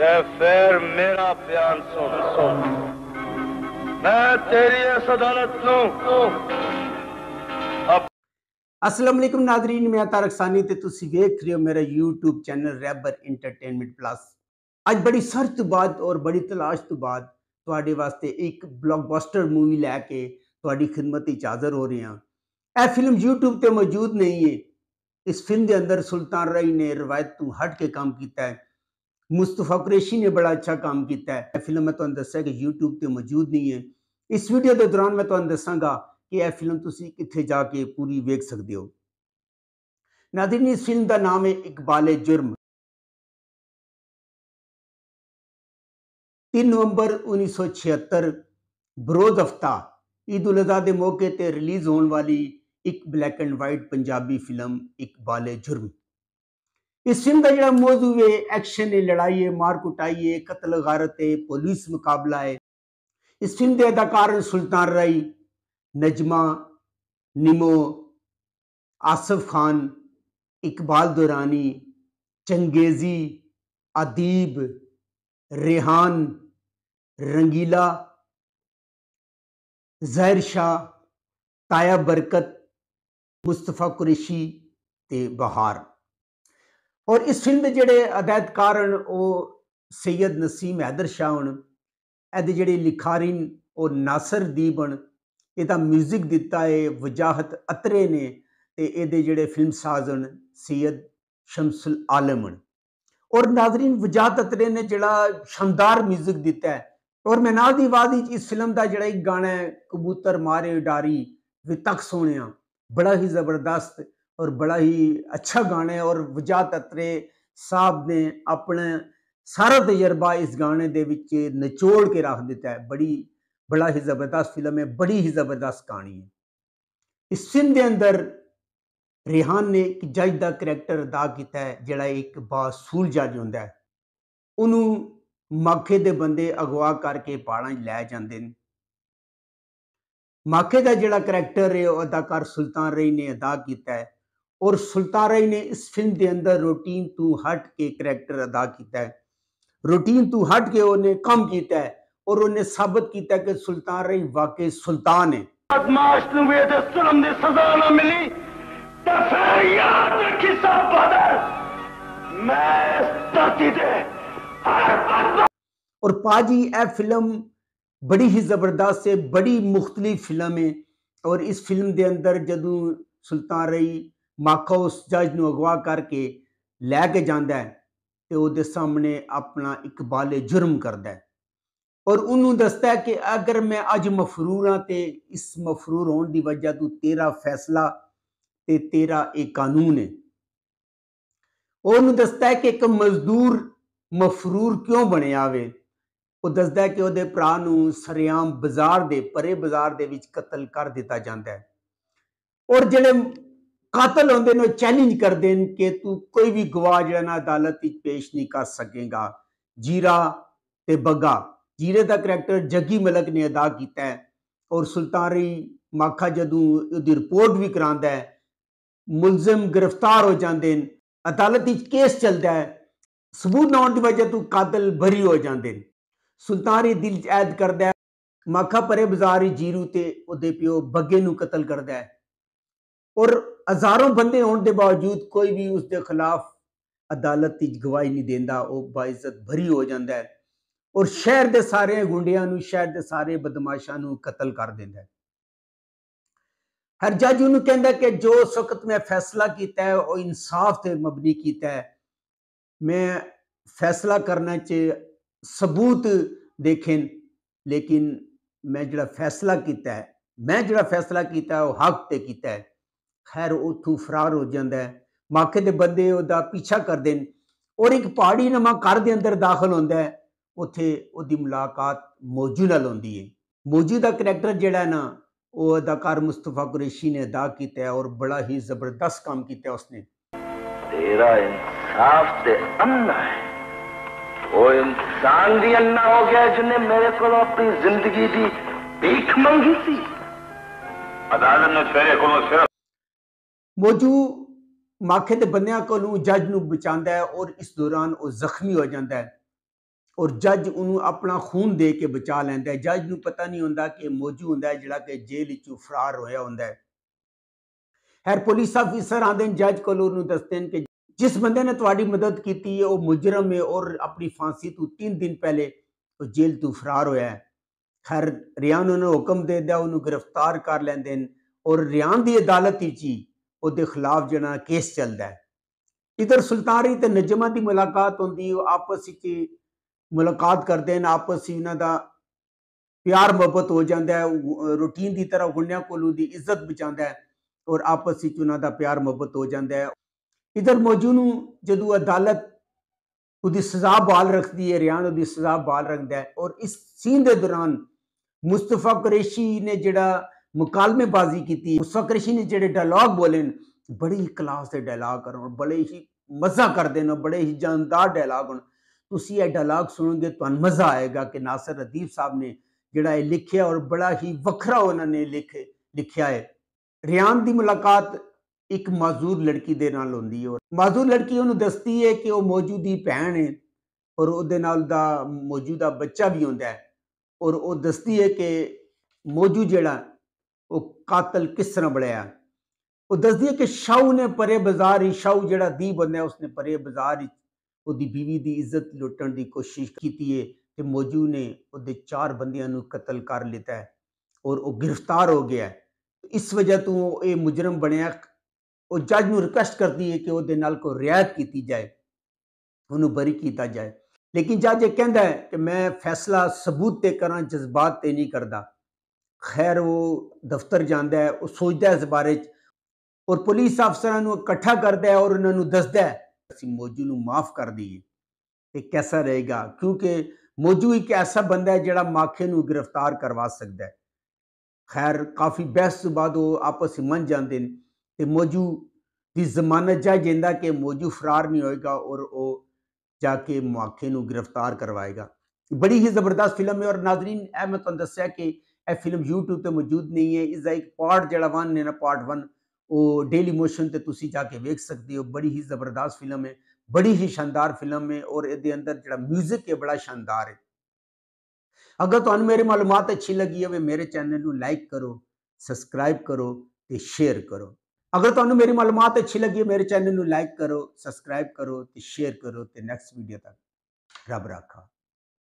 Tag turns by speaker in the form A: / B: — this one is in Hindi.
A: ते फिर मेरा बयान सुन सुन मैं तेरी इस अदालत न असलम नादरीन मैं तारक सानी तो वेख रहे हो मेरा YouTube channel Rabbar entertainment plus अज बड़ी सर्च तो बाद और बड़ी तलाश तो बाद वास्ते एक ब्लॉकबस्टर मूवी लैके थोड़ी खिदमत हाजिर हो रही हाँ यह फिल्म यूट्यूब मौजूद नहीं है इस फिल्म के अंदर सुल्तान रई ने रवायत तू हट के काम किया है मुस्तफा कुरेशी ने बड़ा अच्छा काम किया है यह फिल्म मैं तुम दसा कि यूट्यूब से मौजूद नहीं है इस वीडियो के दौरान मैं तुम दसागा कि यह फिल्म तुम कितने जाके पूरी वेख सकते हो नादिन इस फिल्म का नाम है इकबाल जुर्म तीन नवंबर उन्नीस सौ छिहत्तर बरोज हफ्ता ईद उल अजहा के मौके पर रिलीज होने वाली एक black and white Punjabi film Iqbal Jurm इसम का जो मौजू है एक्शन है लड़ाई है मार कुटाई है कतल गारत है पुलिस मुकाबला है इस फिल्म के अदाकार सुल्तान राई नजमा निमो आसफ खान इकबाल दुरानी चंगेजी अदीब रेहान रंगीला जहर शाह ताया बरकत मुस्तफा कुरैशी ते बहार ਔਰ ਇਸ ਫਿਲਮ ਦੇ ਜਿਹੜੇ ਅਦਾਇਤ ਕਾਰਨ ਉਹ ਸੈਦ ਨਸੀਮ ਹੈਦਰ ਸ਼ਾਹ ਹਨ ਇਹਦੇ ਜਿਹੜੇ ਲਿਖਾਰੀ ਉਹ ਨਾਸਰ ਦੀਬਨ ਇਹਦਾ 뮤직 ਦਿੱਤਾ ਹੈ ਵਜਾਹਤ ਅਤਰੇ ਨੇ ਤੇ ਇਹਦੇ ਜਿਹੜੇ ਫਿਲਮ ਸਾਜ਼ ਹਨ ਸੈਦ ਸ਼ਮਸੁਲ ਆਲਮ ਹਨ ਔਰ ਨਾਜ਼ਰੀਨ ਵਜਾਹਤ ਅਤਰੇ ਨੇ ਜਿਹੜਾ ਸ਼ਾਨਦਾਰ 뮤직 ਦਿੱਤਾ ਹੈ ਔਰ ਮੈਨਾਰ ਦੀ ਆਵਾਜ਼ ਇਸ ਫਿਲਮ ਦਾ ਜਿਹੜਾ ਇੱਕ ਗਾਣਾ ਹੈ ਕਬੂਤਰ ਮਾਰੇ ਡਾਰੀ ਵਿਤਕ ਤੱਕ ਸੋਹਣਿਆ ਬੜਾ ਹੀ ਜ਼ਬਰਦਸਤ और बड़ा ही अच्छा गाने और वजा तत्रे साहब ने अपने सारा तजर्बा इस गाने के निचोड़ के रख दिता है बड़ी बड़ा ही जबरदस्त फिल्म है बड़ी ही जबरदस्त कहानी है इस फिल्म के अंदर रेहान ने एक जज का करैक्टर अदा किया है जोड़ा एक बासूल जज हों माखे के बंदे अगवा करके पाड़ा लै जाते माखे का जोड़ा करैक्टर है अदाकार सुल्तान रही ने अदा किया है और सुल्ताराई ने इस फिल्म के अंदर रूटीन टू हट के करैक्टर अदा किया है रूटीन टू हट के उन्हें कम किया है और उन्हें साबित किया कि सुल्तान रही वाकई सुल्तान है और पाजी ए फिल्म बड़ी ही ज़बरदस्त है बड़ी मुख्तलिफ फिल्म है और इस फिल्म के अंदर जदू सुल्तान रही माखा उस जज न अगवा करके लैके जाता है तो वो सामने अपना इकबाले जुर्म करता है और उन्होंने दसता है कि अगर मैं अज मफरूर हाँ तो इस मफरूर होने की वजह तू तेरा फैसला ते तेरा एक कानून है उन्होंने दसता है कि एक मजदूर मफरूर क्यों बने आवे वो दसदा कि वो भा सरेआम बाजार के परे बाजार के कतल कर दिता जाता है और जोड़े ਕਾਤਲ ਹੁੰਦੇ ਨੂੰ ਚੈਲੰਜ ਕਰ ਨੇ ਕਿ ਤੂੰ ਕੋਈ ਵੀ ਗਵਾਹ ਜਿਹੜਾ ਨਾ ਅਦਾਲਤ ਵਿੱਚ ਪੇਸ਼ ਨਹੀਂ ਕਰ ਸਕੇਗਾ ਜੀਰਾ ਤੇ ਬੱਗਾ ਜੀਰੇ ਦਾ ਕੈਰੈਕਟਰ ਜੱਗੀ ਮਲਕ ਨੇ ਅਦਾ ਕੀਤਾ ਹੈ ਔਰ ਸੁਲਤਾਨੀ ਮਾਖਾ ਜਦੋਂ ਉਹਦੀ ਰਿਪੋਰਟ ਵੀ ਕਰਾਂਦਾ ਹੈ ਮੁਲਜ਼ਮ ਗ੍ਰਿਫਤਾਰ ਹੋ ਜਾਂਦੇ ਨੇ ਅਦਾਲਤ ਵਿੱਚ ਕੇਸ ਚੱਲਦਾ ਹੈ ਸਬੂਤ ਨਾ ਹੋਣ ਦੀ ਵਜ੍ਹਾ ਤੋਂ ਕਾਤਲ ਬਰੀ ਹੋ ਜਾਂਦੇ ਨੇ ਸੁਲਤਾਨੀ ਦਿਲ ਐਦ ਕਰਦਾ ਹੈ ਮਾਖਾ ਪਰੇ ਬਾਜ਼ਾਰੀ ਜੀਰੂ ਤੇ ਉਹਦੇ ਪਿਓ ਬੱਗੇ ਨੂੰ ਕਤਲ ਕਰਦਾ ਹੈ और हजारों बंदे होने के बावजूद कोई भी उसके खिलाफ अदालत की गवाही नहीं देता वह बाइजत भरी हो जाता है और शहर के सारे गुंडिया शहर के सारे बदमाशों कतल कर देता है हर जज उन्होंने कहता कि जो सख्त मैं फैसला किया है वह इंसाफ से मबनी किया मैं फैसला करने च सबूत देखे लेकिन मैं जो फैसला किया है मैं जो फैसला किया हक से किया है ਖੈਰ ਉਥੋਂ ਫਰਾਰ ਹੋ ਜਾਂਦਾ ਹੈ ਮਾਕੇ ਦੇ ਬੰਦੇ ਉਹਦਾ ਪਿੱਛਾ ਕਰਦੇ ਨੇ ਔਰ ਇੱਕ ਪਹਾੜੀ ਨਮਾ ਘਰ ਦੇ ਅੰਦਰ ਦਾਖਲ ਹੁੰਦਾ ਹੈ ਉੱਥੇ ਉਹਦੀ ਮੁਲਾਕਾਤ ਮੌਜੂ ਨਾਲ ਹੁੰਦੀ ਹੈ ਮੌਜੂ ਦਾ ਕੈਰੈਕਟਰ ਜਿਹੜਾ ਨਾ ਉਹ ਅਦਾਕਾਰ ਮੁਸਤਫਾ ਕੁਰੈਸ਼ੀ ਨੇ ਅਦਾ ਕੀਤਾ ਔਰ ਬੜਾ ਹੀ ਜ਼ਬਰਦਸਤ ਕੰਮ ਕੀਤਾ ਉਸਨੇ ਤੇਰਾ ਇਨਸਾਫ ਤੇ ਅੰਨਾ ਹੈ ਉਹ ਇਨਸਾਨ ਵੀ ਅੰਨਾ ਹੋ ਗਿਆ ਜਿਨੇ ਮੇਰੇ ਕੋਲ ਆਪਣੀ ਜ਼ਿੰਦਗੀ ਦੀ ਭੀਖ ਮੰਗੀ ਸੀ ਅਦਾਲਤ ਨੇ ਤੇਰੇ ਕੋਲੋਂ ਸਿਰਫ मौजू माखे के बंदा को जज न बचा है और इस दौरान वह जख्मी हो जाता है और जज उन्होंने अपना खून दे के बचा लेंद जज न पता नहीं हों कि मौजू हों जहाँ कि जेल चु फरार होया हों हर पुलिस अफिसर आते हैं जज को दसते हैं कि जिस बंद ने थोड़ी मदद की वह मुजरम है और अपनी फांसी तू तीन दिन पहले वो जेल तू फरार होया है खैर रियान उन्हें हुक्म दे दिया उन्होंने गिरफ्तार कर लेंदे और रियान की अदालत ही उसके खिलाफ जरा केस चलता है इधर सुलतानी तो नजमा की मुलाकात होंगी आपस मुलाकात करते हैं आपस उन्होंने प्यार मुहबत हो जाता है रूटीन की तरह गुंडिया कोलू इज्जत बचा है और आपस उन्होंने प्यार मुहबत हो जाता है इधर मौजूद जो अदालत उसकी सजा बाल रखती है रियान उसकी सजा बाल रखता है और इस सीन के दौरान मुस्तफा कुरेशी ने जोड़ा मुकालमेबाजी की सक ऋषि ने जो डायलॉग बोले न बड़े ही कलास के डायलॉग कर बड़े ही मजा करते हैं बड़े ही जानदार डायलॉग हो तुम यह डायलाग सुनोगे तो मजा आएगा कि नासिर अदीब साहब ने जड़ा लिखे और बड़ा ही वखरा उन्होंने लिखे लिखा है रियान की मुलाकात एक माजूर लड़की दे माजूर लड़की उन्होंने दसती है कि वह मौजूदी भैन है और मौजूदा बच्चा भी आंदा है और वह दसती है कि मौजू जड़ा वो कातल किस तरह बढ़ाया वो दस दिए कि शाऊ ने परे बाजार ही शाऊ जरा दी बंद है उसने परे बाजार ही ओरी बीवी की इज्जत लुटन की कोशिश की है कि मौजू ने वो चार बंद कतल कर लिता है और वह गिरफ्तार हो गया है तो इस वजह तो ये मुजरम बनया वो जज में रिक्वेस्ट करती है कि वो को रियायत की जाए उन्होंने बरी किया जाए लेकिन जज यह कहता है कि मैं फैसला सबूत ते करा जज्बात ते नहीं करता खैर वो दफ्तर जाता है वह सोचता है इस बारे और पुलिस अफसर इकट्ठा करता है और उन्होंने दसद मौजू न माफ़ कर दी तो कैसा रहेगा क्योंकि मौजू एक ऐसा बंद है जोड़ा माखे को गिरफ्तार करवा सकता है खैर काफ़ी बहस तो बाद आपस मन जाते हैं तो मौजू की जमानत जा जिंदा कि मौजू फरार नहीं होगा और वह जाके माखे को गिरफ्तार करवाएगा बड़ी ही जबरदस्त फिल्म है और नाजरीन ए मैं तुम दसा कि यह फिल्म यूट्यूब पर मौजूद नहीं है इसका एक पार्ट जरा वन है ना पार्ट वन वो डेली मोशन से तुम जाके वेख सकते हो बड़ी ही जबरदस्त फिल्म है बड़ी ही शानदार फिल्म है और ये अंदर जो म्यूजिक है बड़ा शानदार है अगर तुम तो मेरी मालूम अच्छी लगी है मेरे चैनल में लाइक करो सबसक्राइब करो तो शेयर करो अगर तुम तो मेरी मालूम अच्छी लगी मेरे चैनल में लाइक करो सबसक्राइब करो तो शेयर करो तो नैक्सट वीडियो तक रब रखा